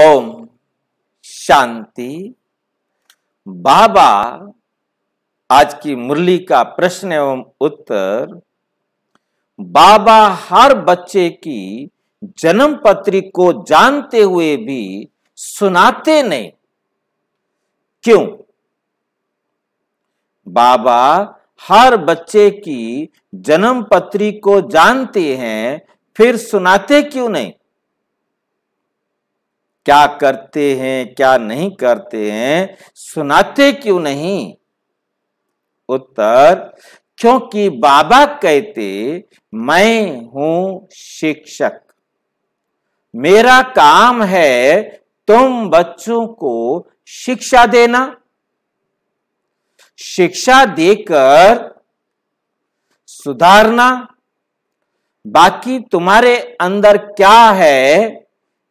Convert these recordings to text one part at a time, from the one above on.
ओम शांति बाबा आज की मुरली का प्रश्न एवं उत्तर बाबा हर बच्चे की जन्म पत्री को जानते हुए भी सुनाते नहीं क्यों बाबा हर बच्चे की जन्म पत्री को जानते हैं फिर सुनाते क्यों नहीं क्या करते हैं क्या नहीं करते हैं सुनाते क्यों नहीं उत्तर क्योंकि बाबा कहते मैं हूं शिक्षक मेरा काम है तुम बच्चों को शिक्षा देना शिक्षा देकर सुधारना बाकी तुम्हारे अंदर क्या है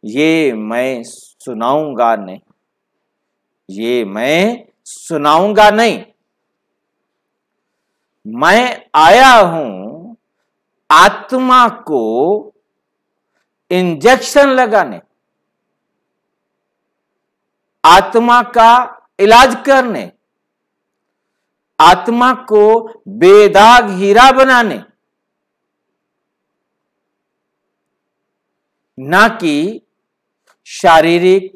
ये मैं सुनाऊंगा नहीं ये मैं सुनाऊंगा नहीं मैं आया हूं आत्मा को इंजेक्शन लगाने आत्मा का इलाज करने आत्मा को बेदाग हीरा बनाने ना कि शारीरिक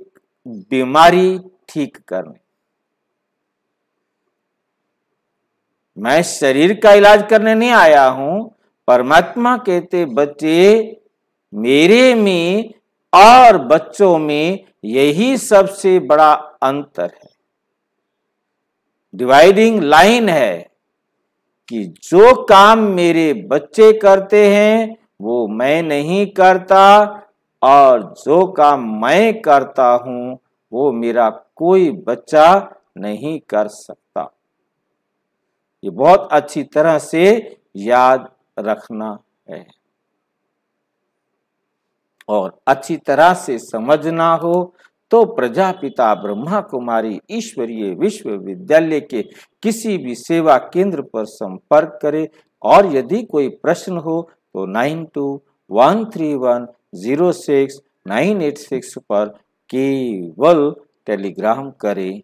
बीमारी ठीक करने मैं शरीर का इलाज करने नहीं आया हूं परमात्मा कहते बच्चे मेरे में और बच्चों में यही सबसे बड़ा अंतर है डिवाइडिंग लाइन है कि जो काम मेरे बच्चे करते हैं वो मैं नहीं करता और जो काम मैं करता हूं वो मेरा कोई बच्चा नहीं कर सकता ये बहुत अच्छी तरह से याद रखना है और अच्छी तरह से समझना हो तो प्रजापिता ब्रह्मा कुमारी ईश्वरीय विश्वविद्यालय के किसी भी सेवा केंद्र पर संपर्क करें और यदि कोई प्रश्न हो तो nine two one three one zero six nine eight six पर केवल टेलीग्राम करें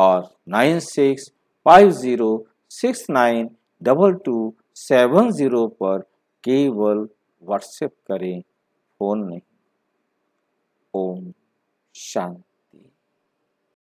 और nine six five zero six nine double two seven zero पर केवल व्हाट्सएप करें फ़ोन नहीं ओम शांति